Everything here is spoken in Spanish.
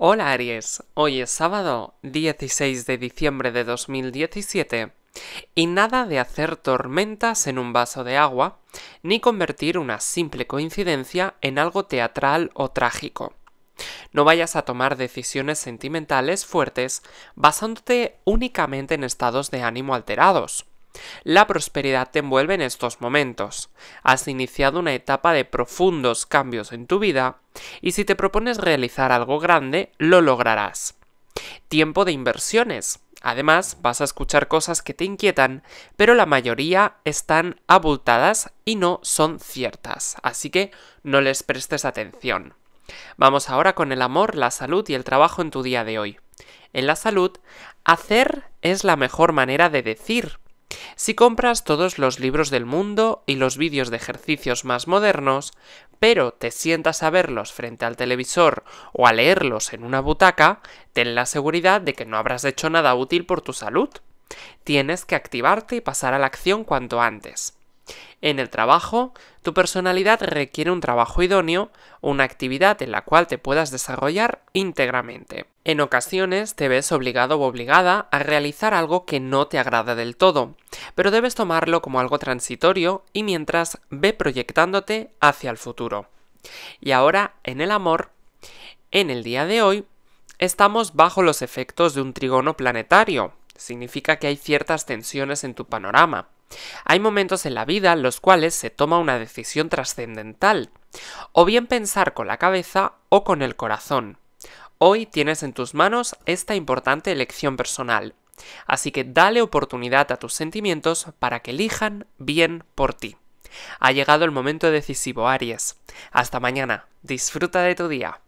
Hola Aries, hoy es sábado 16 de diciembre de 2017 y nada de hacer tormentas en un vaso de agua ni convertir una simple coincidencia en algo teatral o trágico. No vayas a tomar decisiones sentimentales fuertes basándote únicamente en estados de ánimo alterados. La prosperidad te envuelve en estos momentos. Has iniciado una etapa de profundos cambios en tu vida y si te propones realizar algo grande, lo lograrás. Tiempo de inversiones. Además, vas a escuchar cosas que te inquietan, pero la mayoría están abultadas y no son ciertas, así que no les prestes atención. Vamos ahora con el amor, la salud y el trabajo en tu día de hoy. En la salud, hacer es la mejor manera de decir si compras todos los libros del mundo y los vídeos de ejercicios más modernos, pero te sientas a verlos frente al televisor o a leerlos en una butaca, ten la seguridad de que no habrás hecho nada útil por tu salud. Tienes que activarte y pasar a la acción cuanto antes. En el trabajo, tu personalidad requiere un trabajo idóneo, una actividad en la cual te puedas desarrollar íntegramente. En ocasiones te ves obligado o obligada a realizar algo que no te agrada del todo, pero debes tomarlo como algo transitorio y mientras ve proyectándote hacia el futuro. Y ahora, en el amor, en el día de hoy, estamos bajo los efectos de un trigono planetario. Significa que hay ciertas tensiones en tu panorama. Hay momentos en la vida en los cuales se toma una decisión trascendental, o bien pensar con la cabeza o con el corazón. Hoy tienes en tus manos esta importante elección personal, así que dale oportunidad a tus sentimientos para que elijan bien por ti. Ha llegado el momento decisivo, Aries. Hasta mañana. Disfruta de tu día.